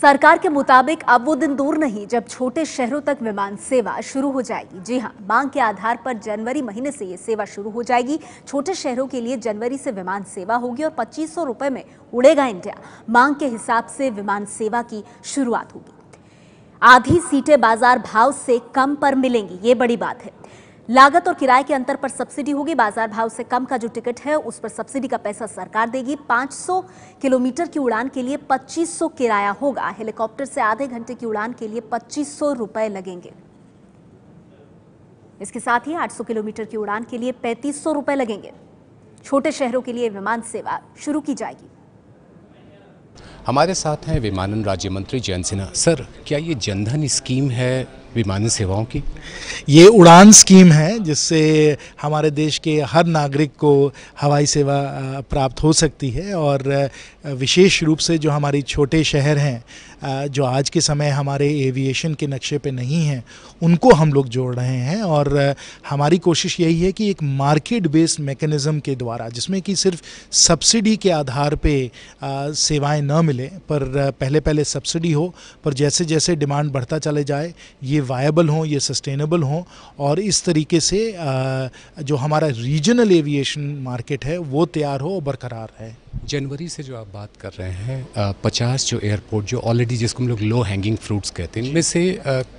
सरकार के मुताबिक अब वो दिन दूर नहीं जब छोटे शहरों तक विमान सेवा शुरू हो जाएगी जी हां मांग के आधार पर जनवरी महीने से ये सेवा शुरू हो जाएगी छोटे शहरों के लिए जनवरी से विमान सेवा होगी और पच्चीस सौ में उड़ेगा इंडिया मांग के हिसाब से विमान सेवा की शुरुआत होगी आधी सीटें बाजार भाव से कम पर मिलेंगी ये बड़ी बात है लागत और किराए के अंतर पर सब्सिडी होगी बाजार भाव से कम का जो टिकट है उस पर सब्सिडी का पैसा सरकार देगी 500 किलोमीटर की उड़ान के लिए 2500 किराया होगा हेलीकॉप्टर से आधे घंटे की उड़ान के लिए 2500 रुपए लगेंगे इसके साथ ही 800 किलोमीटर की उड़ान के लिए पैंतीस सौ रुपए लगेंगे छोटे शहरों के लिए विमान सेवा शुरू की जाएगी हमारे साथ हैं विमानन राज्य मंत्री जयंत सिन्हा सर क्या ये जनधन स्कीम है विमानी सेवाओं की ये उड़ान स्कीम है जिससे हमारे देश के हर नागरिक को हवाई सेवा प्राप्त हो सकती है और विशेष रूप से जो हमारी छोटे शहर हैं जो आज के समय हमारे एविएशन के नक्शे पे नहीं हैं उनको हम लोग जोड़ रहे हैं और हमारी कोशिश यही है कि एक मार्केट बेस्ड मेकनिज़म के द्वारा जिसमें कि सिर्फ सब्सिडी के आधार पे सेवाएं न मिलें पर पहले पहले सब्सिडी हो पर जैसे जैसे डिमांड बढ़ता चले जाए ये वायबल हों ये सस्टेनेबल हों और इस तरीके से जो हमारा रीजनल एविएशन मार्केट है वो तैयार हो और बरकरार है जनवरी से जो आप बात कर रहे हैं पचास जो एयरपोर्ट जो ऑलरेडी जिसको हम लोग लो हैंगिंग फ्रूट्स कहते हैं इनमें से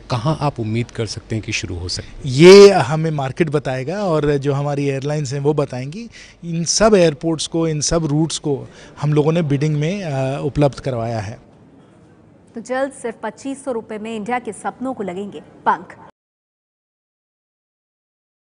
कहाँ आप उम्मीद कर सकते हैं कि शुरू हो सके ये हमें मार्केट बताएगा और जो हमारी एयरलाइंस हैं वो बताएंगी इन सब एयरपोर्ट्स को इन सब रूट्स को हम लोगों ने बिडिंग में उपलब्ध करवाया है तो जल्द सिर्फ पच्चीस सौ में इंडिया के सपनों को लगेंगे पंख